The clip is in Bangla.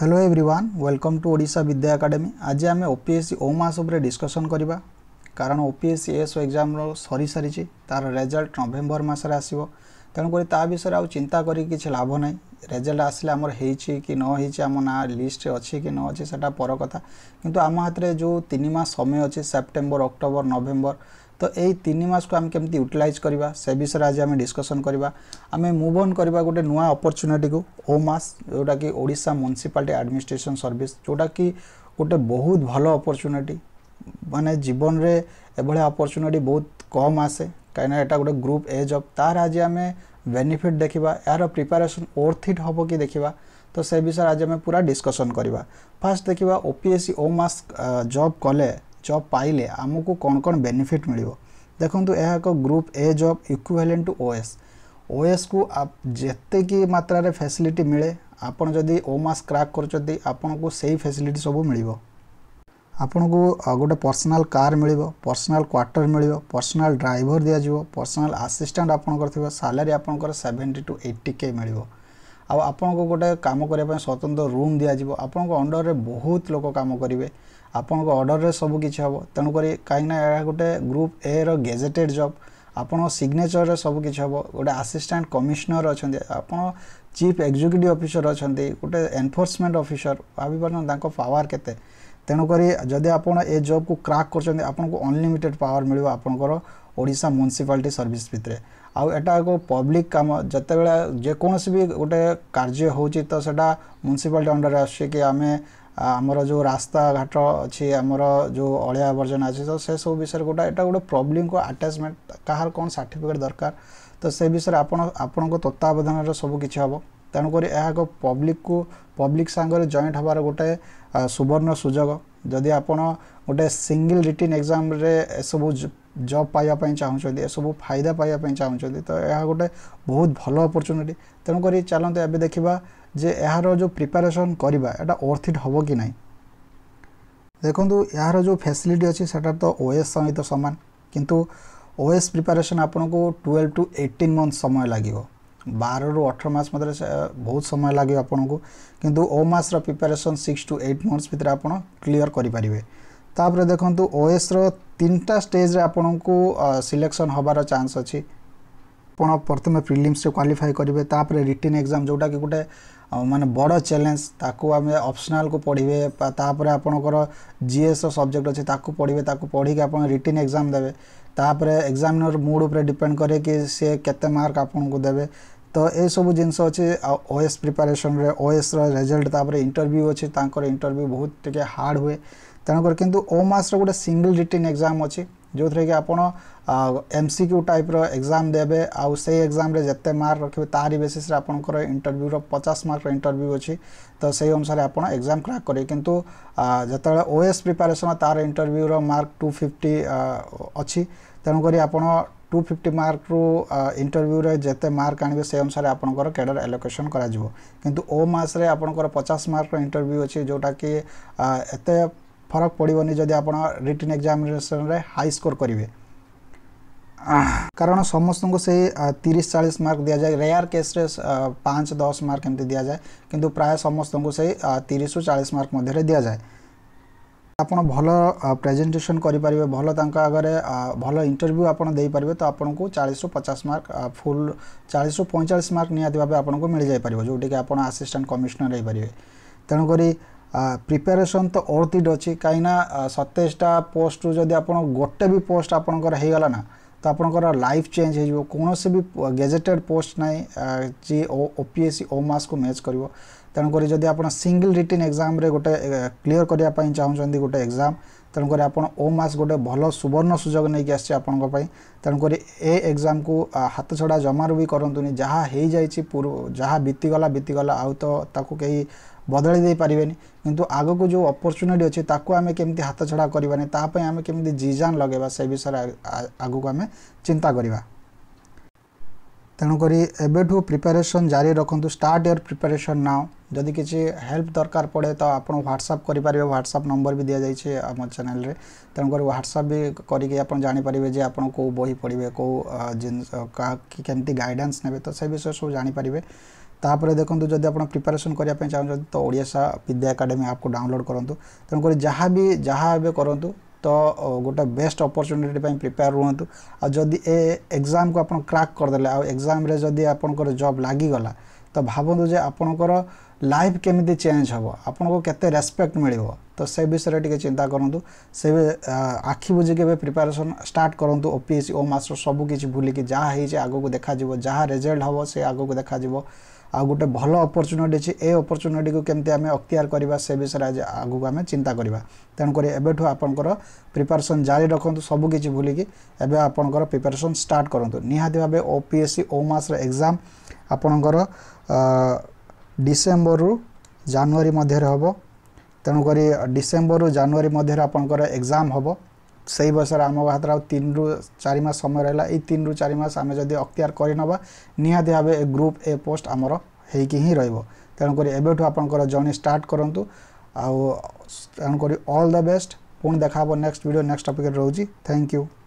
hello everyone welcome to Odisha Vidya academy আজ আমি ওপিএসসি ও মাস উপরে ডিসকসন করা কারণ ওপিএসসি এস এক্সামর সরি সারিছি তার রেজল্ট নভেম্বর মাসে আসব তেমকরি তা বিষয়ে আউ চিন্তা করি কিছু লাভ নাই রেজল্ট আসলে আমার হয়েছি কি ন হয়েছি আমার না লিষ্টে অছি কি ন অছি সেটা পর কথা কিন্তু আমার হাতে যে তিন মাস সময় অছে সেপ্টেম্বর অক্টোবর নভেম্বর तो यही तीन मस को आम केमी यूटिलाइज करवा से विषय आज आम डिस्कसन करवा आम मुव करवा गोटे नुआ अपरच्युनिटी को ओ जोटा कि ओडा म्यूनिशिपाल आडमिनिस्ट्रेसन सर्विस जोटा कि गोटे बहुत भल अपरच्युनिटी मानने जीवन में एभली अपरच्युनिटी बहुत कम आसे कहीं गोटे ग्रुप ए जब तार आज आम बेनिफिट देखा यार प्रिपेरेसन ओर्थिट हम कि देखा तो से विषय आज आम पूरा डिस्कसन करवा फास्ट देखा ओपीएससी पी ओ मास जब कले জব পাইলে আমাকে কন কন বেনিফিট মিলিব দেখুন এক group A job equivalent to OS OS কু যেতে কি মাত্রার ফ্যাসিলিটি মিলে আপনার যদি ওমাস ক্রাক করছেন আপনার সেই ফ্যাসিলিটি সব মিলিব আপনার গোটে পর্সনাল কার মিলিব পর্সনাল কোয়ার্টার মিলিব পর্সনাল ড্রাইভর দিয়া পর্সনাল আসিষ্টান্ট আপনার থাকবে সালারি আপনার সেভেন্টি টু এইটি কে মিলিব আপনার গোটে কাম করা স্বতন্ত্র রুম দিয়া আপনার অন্ডরে বহুত লোক কাম করবে আপনক অর্ডারে সব কিছু হব তেনকৰি কাইনা আগতে গ্রুপ এ ৰ গেজেটেড জব আপনক সিগনেচারে সব কিছু হব গুড অ্যাসিস্ট্যান্ট কমিশনার আছেন আপন চিফ এক্সিকিউটিভ অফিসার আছেন গুটে এনফোর্সমেন্ট অফিসার অবিবন ডাংক পাৱাৰ কতে তেনকৰি যদি আপোন এ জব কো ক্রাক করচেন আপনক আনলিমিটেড পাৱাৰ মিলিব আপনক ওড়িশা মুনিসিপালটি সার্ভিস ভিতৰে আৰু এটা কো পাবলিক কাম জেতে বেলা জে কোনসি বি গুটে কার্য হউচি ত seta মুনিসিপালটি আণ্ডাৰ আছকি আমি ଆମର ଯେଉଁ ରାସ୍ତାଘାଟ ଅଛି ଆମର ଯେଉଁ ଅଳିଆ ଆବର୍ଜନା ଅଛି ତ ସେସବୁ ବିଷୟରେ ଗୋଟେ ଏଇଟା ଗୋଟେ ପ୍ରୋବ୍ଲେମ୍କୁ ଆଟାଚମେଣ୍ଟ କାହାର କ'ଣ ସାର୍ଟିଫିକେଟ୍ ଦରକାର ତ ସେ ବିଷୟରେ ଆପଣ ଆପଣଙ୍କ ତତ୍ତ୍ୱାବଧାନରେ ସବୁ କିଛି ହେବ ତେଣୁକରି ଏହା ଏକ ପବ୍ଲିକ୍କୁ ପବ୍ଲିକ୍ ସାଙ୍ଗରେ ଜଏଣ୍ଟ ହେବାର ଗୋଟେ ସୁବର୍ଣ୍ଣ ସୁଯୋଗ ଯଦି ଆପଣ ଗୋଟେ ସିଙ୍ଗିଲ୍ ରିଟିନ୍ ଏକ୍ଜାମ୍ରେ ଏସବୁ ଜବ୍ ପାଇବା ପାଇଁ ଚାହୁଁଛନ୍ତି ଏସବୁ ଫାଇଦା ପାଇବା ପାଇଁ ଚାହୁଁଛନ୍ତି ତ ଏହା ଗୋଟେ ବହୁତ ଭଲ ଅପରଚ୍ୟୁନିଟି ତେଣୁକରି ଚାଲନ୍ତୁ ଏବେ ଦେଖିବା ଯେ ଏହାର ଯେଉଁ ପ୍ରିପାରେସନ୍ କରିବା ଏଇଟା ଅର୍ଥ ଇଟ୍ ହେବ କି ନାହିଁ ଦେଖନ୍ତୁ ଏହାର ଯେଉଁ ଫ୍ୟାସିଲିଟି ଅଛି ସେଟା ତ ଓଏସ୍ ସହିତ ସମାନ କିନ୍ତୁ ଓଏସ୍ ପ୍ରିପାରେସନ୍ ଆପଣଙ୍କୁ ଟୁଏଲ୍ଭ ଟୁ ଏଇଟିନ୍ ମନ୍ଥ ସମୟ ଲାଗିବ বারু অঠর মাস মধ্যে বহুত সময় লাগবে আপনার কিন্তু ও মাসর preparation six to eight months ভিতরে আপনার ক্লিয়ার করে পারে তাপরে দেখুন ওএসর তিনটা স্টেজ্রে আপনার সিলেকশন হবার চান্স অছি আপনার প্রথমে প্রিলিমসে কোয়ালিফাই করবে তাপরে রিটিন এক্সাম যেটা কি গোটে মানে বড় চ্যালেঞ্জ তাকে আমি অপসনাল কু পড়বে তাপরে আপনার জিএস সবজেক্ট অছে তাকে পড়বে তাকে পড়িকি আপনার রিটিন এক্সাম দেবে তাপরে এক্সামিনর মুড উপরে ডিপেন্ড করে কি সে কেতে মার্ক আপনার দেবে তো ଏସବୁ ଜିନିଷ ଅଛି ଆଉ ଓ ଏସ୍ ପ୍ରିପାରେସନ୍ରେ ଓ ଏସ୍ର ରେଜଲ୍ଟ ତାପରେ ଇଣ୍ଟରଭ୍ୟୁ ଅଛି ତାଙ୍କର ଇଣ୍ଟରଭ୍ୟୁ ବହୁତ ଟିକେ ହାର୍ଡ଼ ହୁଏ ତେଣୁକରି କିନ୍ତୁ ଓ ମାସ୍ର ଗୋଟେ ସିଙ୍ଗଲ୍ ରିଟିନ୍ ଏକ୍ଜାମ୍ ଅଛି ଯେଉଁଥିରେ କି ଆପଣ ଏମ୍ ସି କ୍ୟୁ ଟାଇପ୍ର ଏକ୍ଜାମ୍ ଦେବେ ଆଉ ସେଇ ଏକ୍ଜାମ୍ରେ ଯେତେ ମାର୍କ ରଖିବେ ତାରି ବେସିସ୍ରେ ଆପଣଙ୍କର ଇଣ୍ଟରଭ୍ୟୁର ପଚାଶ ମାର୍କର ଇଣ୍ଟରଭ୍ୟୁ ଅଛି ତ ସେଇ ଅନୁସାରେ ଆପଣ ଏକ୍ଜାମ୍ କ୍ରାକ୍ କରିବେ କିନ୍ତୁ ଯେତେବେଳେ ଓ ଏସ୍ ପ୍ରିପାରେସନ୍ ତା'ର ଇଣ୍ଟରଭ୍ୟୁର ମାର୍କ ଟୁ ଫିଫ୍ଟି ଅଛି ତେଣୁକରି ଆପଣ ଟୁ ଫିଫ୍ଟି ମାର୍କରୁ ଇଣ୍ଟରଭ୍ୟୁରେ ଯେତେ ମାର୍କ ଆଣିବେ ସେ ଅନୁସାରେ ଆପଣଙ୍କର କ୍ୟାଡ଼ର ଆଲୋକେସନ୍ କରାଯିବ କିନ୍ତୁ ଓ ମାସରେ ଆପଣଙ୍କର ପଚାଶ ମାର୍କର ଇଣ୍ଟରଭ୍ୟୁ ଅଛି ଯେଉଁଟାକି ଏତେ ଫରକ ପଡ଼ିବନି ଯଦି ଆପଣ ରିଟିନ୍ ଏକ୍ଜାମିନେସନ୍ରେ ହାଇ ସ୍କୋର୍ କରିବେ କାରଣ ସମସ୍ତଙ୍କୁ ସେଇ ତିରିଶ ଚାଳିଶ ମାର୍କ ଦିଆଯାଏ ରେୟାର କେସ୍ରେ ପାଞ୍ଚ ଦଶ ମାର୍କ ଏମିତି ଦିଆଯାଏ କିନ୍ତୁ ପ୍ରାୟ ସମସ୍ତଙ୍କୁ ସେଇ ତିରିଶରୁ ଚାଳିଶ ମାର୍କ ମଧ୍ୟରେ ଦିଆଯାଏ ଆପଣ ଭଲ ପ୍ରେଜେଣ୍ଟେସନ୍ କରିପାରିବେ ଭଲ ତାଙ୍କ ଆଗରେ ଭଲ ଇଣ୍ଟରଭ୍ୟୁ ଆପଣ ଦେଇପାରିବେ ତ ଆପଣଙ୍କୁ ଚାଳିଶରୁ ପଚାଶ ମାର୍କ ଫୁଲ୍ ଚାଳିଶରୁ ପଇଁଚାଳିଶ ମାର୍କ ନିହାତି ଭାବେ ଆପଣଙ୍କୁ ମିଳିଯାଇପାରିବ ଯେଉଁଠିକି ଆପଣ ଆସିଷ୍ଟାଣ୍ଟ କମିଶନର ହେଇପାରିବେ ତେଣୁକରି ପ୍ରିପାରେସନ୍ ତ ଅର୍ଥ ଇଟ୍ ଅଛି କାହିଁକିନା ସତେଇଶଟା ପୋଷ୍ଟରୁ ଯଦି ଆପଣ ଗୋଟେ ବି ପୋଷ୍ଟ ଆପଣଙ୍କର ହେଇଗଲା ନା ᱛᱟᱯᱚᱱ ᱠᱚᱨᱟ ᱞᱟᱭᱤᱯ ᱪᱮᱸᱡ ᱦᱮᱡ ᱵᱚ કોᱱᱚᱥᱮ ᱵᱤ ᱜᱮᱡᱮᱴᱮᱨᱮᱰ ᱯᱚᱥᱴ ᱱᱟᱭ ᱡᱮ ᱚᱯᱤᱥᱤ ᱚᱢᱟᱥ ᱠᱚ ᱢᱮᱪ ᱠᱟᱹᱨᱤᱵᱚ ᱛᱟᱱᱠᱚᱨᱮ ᱡᱚᱫᱤ ᱟᱯᱱᱟ ᱥᱤᱝᱜᱟᱞ ᱨᱤᱴᱤᱱ ᱮᱠᱡᱟᱢ ᱨᱮ ᱜᱚᱴᱮ ᱠᱞᱤᱭᱟᱨ ᱠᱟᱨᱤᱭᱟ ᱯᱟᱭ ᱪᱟᱩ ᱪᱟᱱᱫᱤ ᱜᱚᱴᱮ ᱮᱠᱡᱟᱢ তেণুকরি আপনার ও মাস গোটে ভাল সুবর্ণ সুযোগ নিয়ে আসছে আপনার তেণুকরি এ এক্সাম কু হাত ছড়া জমারু বি করতুনি যা হয়ে যাই পূর্ব যা বিতিগলা বিতিগলা আউ তো তাকে কে বদলাই দিয়ে পারে কিন্তু আগুক যে অপরচুনিটি অছে তাকে আমি কমিটি হাত ছড়া করবানি তাপাই আমি কমিটি জিজান লগাইবা সে বিষয়ে আগুক আমি চিন্তা করা তেণুকরি এবেঠু প্রিপারেসন জারি রাখতু স্টার্ট ইয়র প্রিপারেসন নাও যদি কিছু হেল্প দরকার পড়ে তো আপনার হোয়াটসঅ্যাপ করে পারবে হোয়াটসঅ্যাপ নম্বর বি দিয়া যাই আমার চ্যানেলে তেমকরি হোয়াটসঅ্যাপ বি করি আপনার জাঁপারে যে আপনার কেউ বই পড়বে কেউ জিনিস কেমতি গাইডান্স নেবে তো সে বিষয়ে সব জাঁপারে তাপরে দেখুন যদি আপনার প্রিপারেসন করা চাহুন তো ওড়িশা বিদ্যা একাডেমি আপকে ডাউনলোড করতু তেমকরি যা বি যা এবে করতু ତ ଗୋଟେ ବେଷ୍ଟ ଅପରଚ୍ୟୁନିଟି ପାଇଁ ପ୍ରିପେୟାର ରୁହନ୍ତୁ ଆଉ ଯଦି ଏ ଏକ୍ଜାମକୁ ଆପଣ କ୍ରାକ୍ କରିଦେଲେ ଆଉ ଏକ୍ଜାମରେ ଯଦି ଆପଣଙ୍କର ଜବ୍ ଲାଗିଗଲା ତ ଭାବନ୍ତୁ ଯେ ଆପଣଙ୍କର ଲାଇଫ୍ କେମିତି ଚେଞ୍ଜ ହେବ ଆପଣଙ୍କୁ କେତେ ରେସ୍ପେକ୍ଟ ମିଳିବ ତ ସେ ବିଷୟରେ ଟିକେ ଚିନ୍ତା କରନ୍ତୁ ସେ ଆଖି ବୁଝିକି ଏବେ ପ୍ରିପାରେସନ୍ ଷ୍ଟାର୍ଟ କରନ୍ତୁ ଓ ପି ଏସ୍ ଓ ମାଷ୍ଟର ସବୁ କିଛି ଭୁଲିକି ଯାହା ହେଇଛି ଆଗକୁ ଦେଖାଯିବ ଯାହା ରେଜଲ୍ଟ ହେବ ସେ ଆଗକୁ ଦେଖାଯିବ ଆଉ ଗୋଟେ ଭଲ ଅପରଚ୍ୟୁନିଟି ଅଛି ଏ ଅପରଚ୍ୟୁନିଟିକୁ କେମିତି ଆମେ ଅକ୍ତିଆର କରିବା ସେ ବିଷୟରେ ଆଜି ଆଗକୁ ଆମେ ଚିନ୍ତା କରିବା ତେଣୁକରି ଏବେଠୁ ଆପଣଙ୍କର ପ୍ରିପାରେସନ୍ ଜାରି ରଖନ୍ତୁ ସବୁକିଛି ଭୁଲିକି ଏବେ ଆପଣଙ୍କର ପ୍ରିପାରେସନ୍ ଷ୍ଟାର୍ଟ କରନ୍ତୁ ନିହାତି ଭାବେ ଓ ପି ଏସ୍ ସି ଓ ମାସର ଏକ୍ଜାମ୍ ଆପଣଙ୍କର ଡିସେମ୍ବରରୁ ଜାନୁଆରୀ ମଧ୍ୟରେ ହେବ ତେଣୁକରି ଡିସେମ୍ବରରୁ ଜାନୁଆରୀ ମଧ୍ୟରେ ଆପଣଙ୍କର ଏକ୍ଜାମ୍ ହେବ সেই বୟସରେ ଆମ ପାଖରେ ଆଉ ତିନିରୁ ଚାରି ମାସ ସମୟ ରହିଲା ଏଇ ତିନିରୁ ଚାରି ମାସ ଆମେ ଯଦି ଅକ୍ତିଆର କରିନେବା ନିହାତି ଭାବେ ଏ ଗ୍ରୁପ୍ ଏ ପୋଷ୍ଟ ଆମର ହେଇକି ହିଁ ରହିବ ତେଣୁକରି ଏବେଠୁ ଆପଣଙ୍କର ଜର୍ଣ୍ଣି ଷ୍ଟାର୍ଟ କରନ୍ତୁ ଆଉ ତେଣୁକରି ଅଲ୍ ଦ ବେଷ୍ଟ ପୁଣି ଦେଖା ହେବ ନେକ୍ସଟ ଭିଡ଼ିଓ ନେକ୍ସଟ ଟପିକରେ ରହୁଛି ଥ୍ୟାଙ୍କ ୟୁ